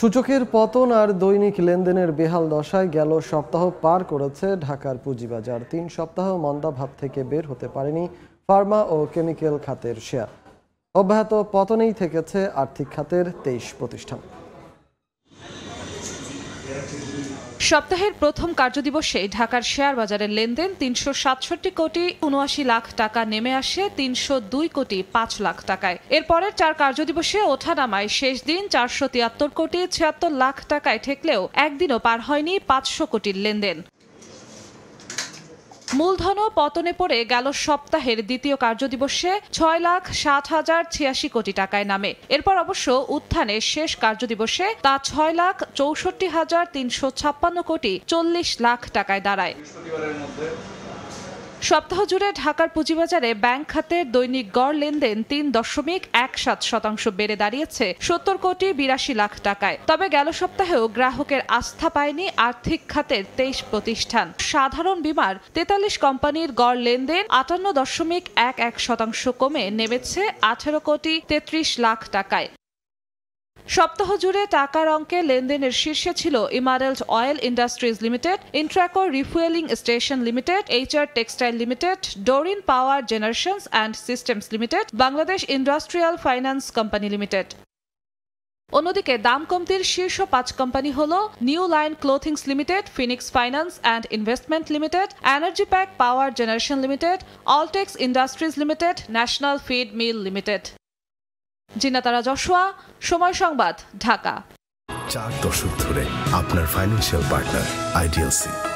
সূচকের পতন আর দৈনিক লেনদেনের বেহাল দশায় গেল সপ্তাহ পার করেছে ঢাকার পুঁজিবাজার তিন সপ্তাহ মন্দা ভাব থেকে বের হতে পারেনি ফার্মা ও কেমিক্যাল খাতের শেয়ার অব্যাহত পতনেই থেকেছে আর্থিক খাতের তেইশ প্রতিষ্ঠান সপ্তাহের প্রথম কার্যদিবসে ঢাকার শেয়ার বাজারের লেনদেন তিনশো সাতষট্টি কোটি উনআশি লাখ টাকা নেমে আসে তিনশো দুই কোটি পাঁচ লাখ টাকায় এরপরের চার কার্যদিবসে ওঠানামায় শেষ দিন চারশো তিয়াত্তর কোটি ছিয়াত্তর লাখ টাকায় ঠেকলেও একদিনও পার হয়নি পাঁচশো কোটির লেনদেন মূলধন পতনে পড়ে গেল সপ্তাহের দ্বিতীয় কার্যদিবসে ছয় লাখ সাত হাজার ছিয়াশি কোটি টাকায় নামে এরপর অবশ্য উত্থানে শেষ কার্যদিবসে তা ছয় লাখ চৌষট্টি হাজার তিনশো ছাপ্পান্ন কোটি চল্লিশ লাখ টাকায় দাঁড়ায় সপ্তাহ জুড়ে ঢাকার পুঁজিবাজারে ব্যাংক খাতের দৈনিক গড় লেনদেন তিন দশমিক এক সাত শতাংশ বেড়ে দাঁড়িয়েছে সত্তর কোটি বিরাশি লাখ টাকায় তবে গেল সপ্তাহেও গ্রাহকের আস্থা পায়নি আর্থিক খাতের তেইশ প্রতিষ্ঠান সাধারণ বিমার তেতাল্লিশ কোম্পানির গড় লেনদেন আটান্ন দশমিক এক এক শতাংশ কমে নেমেছে আঠেরো কোটি তেত্রিশ লাখ টাকায় সপ্তাহ জুড়ে টাকার অঙ্কে লেনদেনের শীর্ষে ছিল emerald oil industries limited Intraco refueling station limited HR textile limited Doreen power generations and systems limited Bangladesh industrial finance company limited অন্যদিকে দাম কমতির শীর্ষ পাঁচ কোম্পানি হল new line clothings limited phoenix finance and investment limited energy pack power generation limited Alltex industries limited national feed mill limited Jinatara Joshua সময় সংবাদ ঢাকা চার দশক ধরে আপনার ফাইন্যান্সিয়াল পার্টনার আইডিয়াল